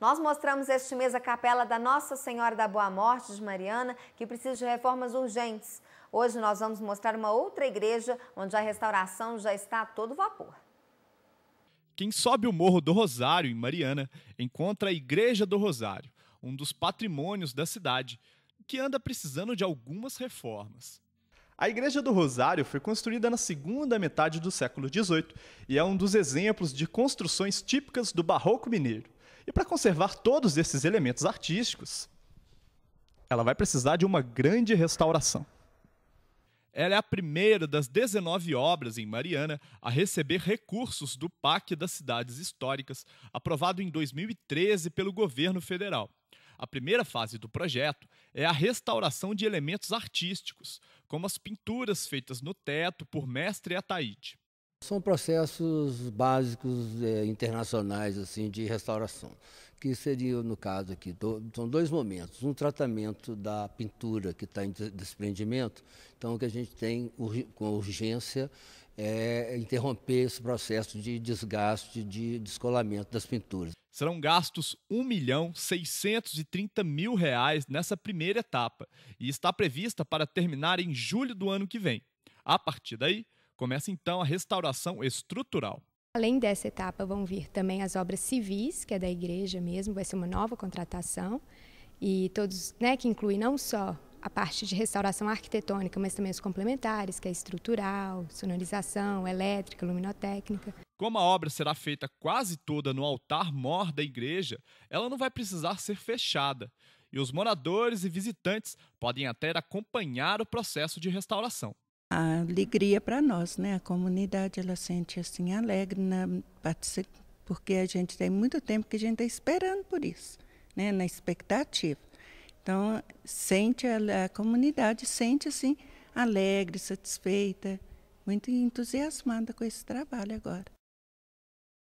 Nós mostramos este mês a capela da Nossa Senhora da Boa Morte de Mariana, que precisa de reformas urgentes. Hoje nós vamos mostrar uma outra igreja onde a restauração já está a todo vapor. Quem sobe o Morro do Rosário, em Mariana, encontra a Igreja do Rosário, um dos patrimônios da cidade, que anda precisando de algumas reformas. A Igreja do Rosário foi construída na segunda metade do século XVIII e é um dos exemplos de construções típicas do Barroco Mineiro. E para conservar todos esses elementos artísticos, ela vai precisar de uma grande restauração. Ela é a primeira das 19 obras em Mariana a receber recursos do PAC das Cidades Históricas, aprovado em 2013 pelo governo federal. A primeira fase do projeto é a restauração de elementos artísticos, como as pinturas feitas no teto por Mestre Ataíde. São processos básicos é, internacionais assim de restauração, que seria no caso aqui do, são dois momentos: um tratamento da pintura que está em desprendimento, então o que a gente tem com urgência é interromper esse processo de desgaste, de descolamento das pinturas. Serão gastos R$ 1 milhão mil reais nessa primeira etapa e está prevista para terminar em julho do ano que vem. A partir daí Começa então a restauração estrutural. Além dessa etapa, vão vir também as obras civis, que é da igreja mesmo, vai ser uma nova contratação, e todos, né, que inclui não só a parte de restauração arquitetônica, mas também os complementares, que é estrutural, sonorização, elétrica, luminotécnica. Como a obra será feita quase toda no altar-mor da igreja, ela não vai precisar ser fechada, e os moradores e visitantes podem até acompanhar o processo de restauração a alegria para nós, né? A comunidade ela sente assim alegre na porque a gente tem muito tempo que a gente está esperando por isso, né? Na expectativa. Então sente a, a comunidade sente assim alegre, satisfeita, muito entusiasmada com esse trabalho agora.